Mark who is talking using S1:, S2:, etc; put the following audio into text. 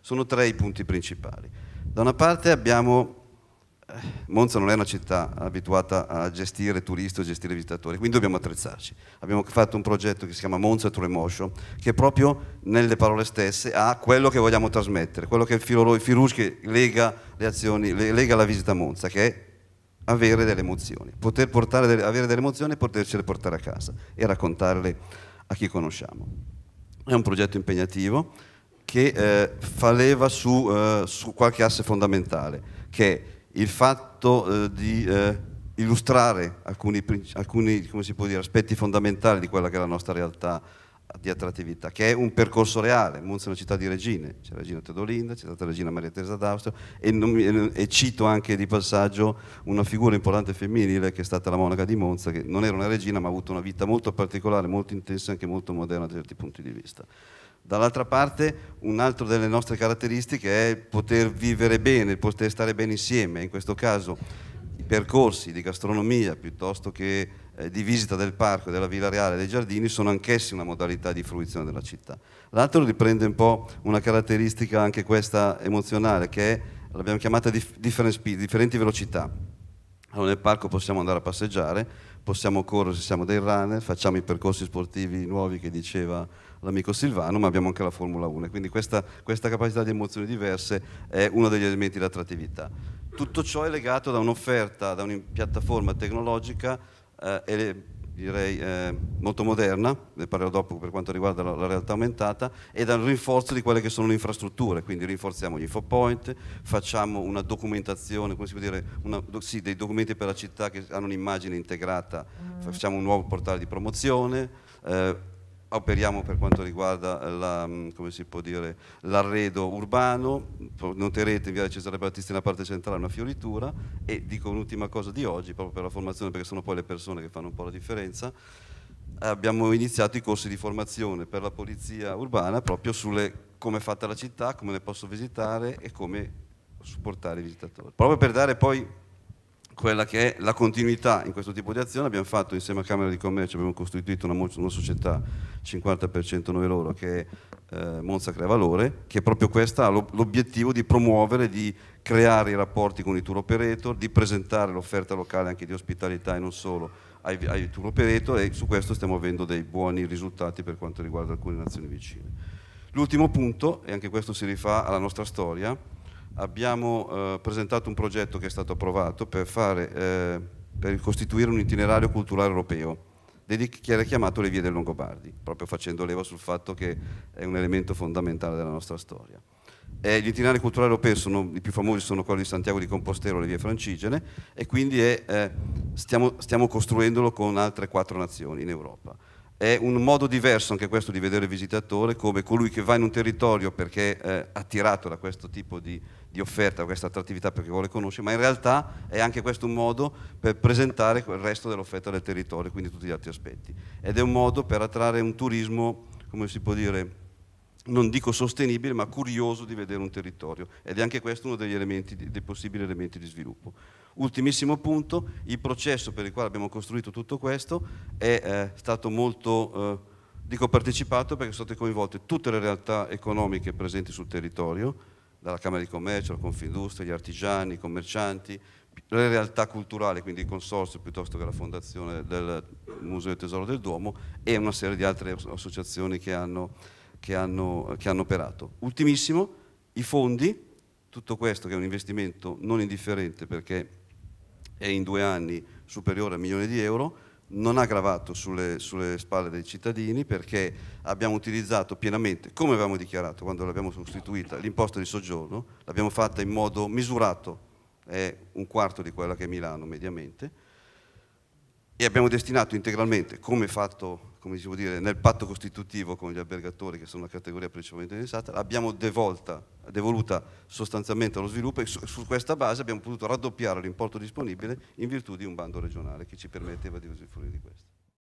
S1: Sono tre i punti principali. Da una parte abbiamo... Eh, Monza non è una città abituata a gestire turisti o gestire visitatori, quindi dobbiamo attrezzarci. Abbiamo fatto un progetto che si chiama Monza True Emotion, che proprio nelle parole stesse ha quello che vogliamo trasmettere, quello che è il filo Firus che lega le azioni, lega la visita a Monza, che è avere delle emozioni, poter portare delle, avere delle emozioni e potercele portare a casa e raccontarle a chi conosciamo. È un progetto impegnativo, che eh, fa leva su, eh, su, qualche asse fondamentale, che è il fatto eh, di eh, illustrare alcuni, alcuni dire, aspetti fondamentali di quella che è la nostra realtà di attrattività, che è un percorso reale. Monza è una città di regine, c'è la regina Teodolinda, c'è stata la regina Maria Teresa d'Austria e, non, e, cito anche di passaggio una figura importante femminile che è stata la monaca di Monza, che non era una regina ma ha avuto una vita molto particolare, molto intensa e anche molto moderna da certi punti di vista. Dall'altra parte, un'altra delle nostre caratteristiche è poter vivere bene, poter stare bene insieme, in questo caso percorsi di gastronomia piuttosto che eh, di visita del parco, della Villa Reale, dei giardini, sono anch'essi una modalità di fruizione della città. L'altro riprende un po' una caratteristica anche questa emozionale, che è, l'abbiamo chiamata dif- different speed, differenti velocità. Allora nel parco possiamo andare a passeggiare, possiamo correre se siamo dei runner, facciamo i percorsi sportivi nuovi che diceva l'amico Silvano, ma abbiamo anche la Formula 1. Quindi questa, questa capacità di emozioni diverse è uno degli elementi di attrattività tutto ciò è legato da un'offerta, da una piattaforma tecnologica eh, direi eh, molto moderna, ne parlerò dopo per quanto riguarda la, la, realtà aumentata, e dal rinforzo di quelle che sono le infrastrutture, quindi rinforziamo gli infopoint, facciamo una documentazione, come si può dire, una, sì, dei documenti per la città che hanno un'immagine integrata, mm. facciamo un nuovo portale di promozione, eh, operiamo per quanto riguarda mm, l'arredo urbano, noterete in via Cesare Battisti nella parte centrale una fioritura e dico un'ultima cosa di oggi, proprio per la formazione, perché sono poi le persone che fanno un po' la differenza, abbiamo iniziato i corsi di formazione per la polizia urbana proprio sulle come è fatta la città, come le posso visitare e come supportare i visitatori. Proprio per dare poi quella che è la continuità in questo tipo di azione. Abbiamo fatto insieme a Camera di Commercio, abbiamo costituito una, una società 50% noi loro che è eh, Monza Crea Valore, che proprio questa ha l'obiettivo di promuovere, di creare i rapporti con i tour operator, di presentare l'offerta locale anche di ospitalità e non solo ai, ai tour operator e su questo stiamo avendo dei buoni risultati per quanto riguarda alcune nazioni vicine. L'ultimo punto, e anche questo si rifà alla nostra storia, abbiamo eh, presentato un progetto che è stato approvato per, fare, eh, per costituire un itinerario culturale europeo che era chiamato Le vie dei Longobardi, proprio facendo leva sul fatto che è un elemento fondamentale della nostra storia. E eh, gli itinerari culturali europei, sono, i più famosi sono quelli di Santiago di Compostero, e le vie francigene, e quindi è, eh, stiamo, stiamo costruendolo con altre quattro nazioni in Europa è un modo diverso anche questo di vedere il visitatore come colui che va in un territorio perché è eh, attirato da questo tipo di, di offerta, da questa attrattività perché vuole conoscere, ma in realtà è anche questo un modo per presentare il resto dell'offerta del territorio, quindi tutti gli altri aspetti. Ed è un modo per attrarre un turismo, come si può dire, non dico sostenibile, ma curioso di vedere un territorio ed è anche questo uno degli elementi, dei possibili elementi di sviluppo. Ultimissimo punto, il processo per il quale abbiamo costruito tutto questo è eh, stato molto, eh, dico partecipato perché sono state coinvolte tutte le realtà economiche presenti sul territorio, dalla Camera di Commercio, la Confindustria, gli artigiani, i commercianti, le realtà culturali, quindi il consorzio piuttosto che la fondazione del Museo del Tesoro del Duomo e una serie di altre associazioni che hanno che hanno, che hanno operato. Ultimissimo, i fondi, tutto questo che è un investimento non indifferente perché è in due anni superiore a milioni di euro, non ha gravato sulle, sulle, spalle dei cittadini perché abbiamo utilizzato pienamente, come avevamo dichiarato quando l'abbiamo sostituita, l'imposta di soggiorno, l'abbiamo fatta in modo misurato, è un quarto di quella che è Milano mediamente, e abbiamo destinato integralmente, come fatto come si può dire, nel patto costitutivo con gli albergatori, che sono una categoria principalmente interessata, l'abbiamo devolta, devoluta sostanzialmente allo sviluppo e su, su, questa base abbiamo potuto raddoppiare l'importo disponibile in virtù di un bando regionale che ci permetteva di usufruire di questo.